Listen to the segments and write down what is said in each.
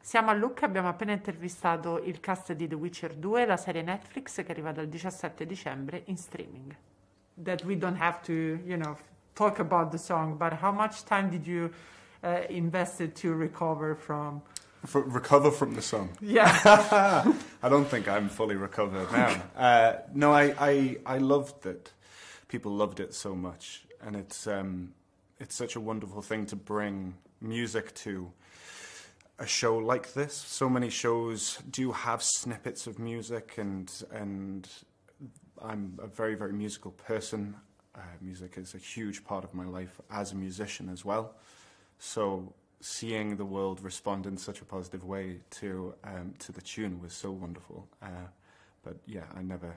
Siamo a Lucca abbiamo appena intervistato il cast di The Witcher 2, la serie Netflix che arriva dal 17 dicembre in streaming. That we don't have to, you know, talk about the song, but how much time did you uh, invested to recover from? For, recover from the song? Yeah. I don't think I'm fully recovered now. Uh, no, I, I, I loved it. People loved it so much. And it's, um, it's such a wonderful thing to bring music to a show like this. So many shows do have snippets of music, and and I'm a very very musical person. Uh, music is a huge part of my life as a musician as well. So seeing the world respond in such a positive way to um, to the tune was so wonderful. Uh, but yeah, I never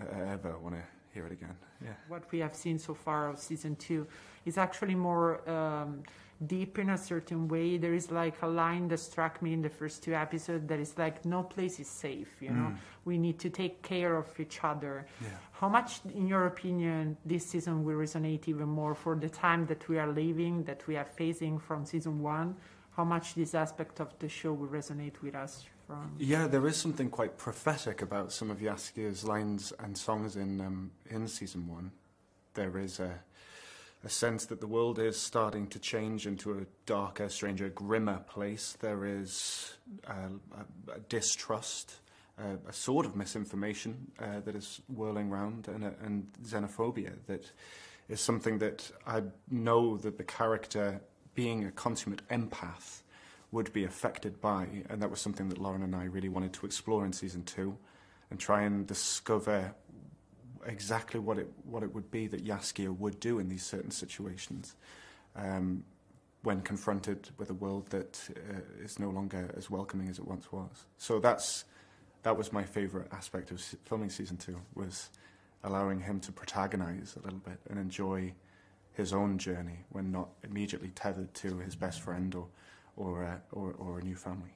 uh, ever want to hear it again. Yeah. What we have seen so far of season two is actually more um, deep in a certain way. There is like a line that struck me in the first two episodes that is like, no place is safe, you know? Mm. We need to take care of each other. Yeah. How much, in your opinion, this season will resonate even more for the time that we are living, that we are facing from season one? how much this aspect of the show will resonate with us from. Yeah, there is something quite prophetic about some of Yaskia's lines and songs in um, in season one. There is a a sense that the world is starting to change into a darker, stranger, grimmer place. There is a, a, distrust, a sort of misinformation uh, that is whirling around, and, uh, and xenophobia that is something that I know that the character being a consummate empath would be affected by, and that was something that Lauren and I really wanted to explore in season two, and try and discover exactly what it what it would be that Yaskia would do in these certain situations, um, when confronted with a world that uh, is no longer as welcoming as it once was. So that's that was my favourite aspect of filming season two was allowing him to protagonise a little bit and enjoy his own journey when not immediately tethered to his best friend or, or, uh, or, or a new family.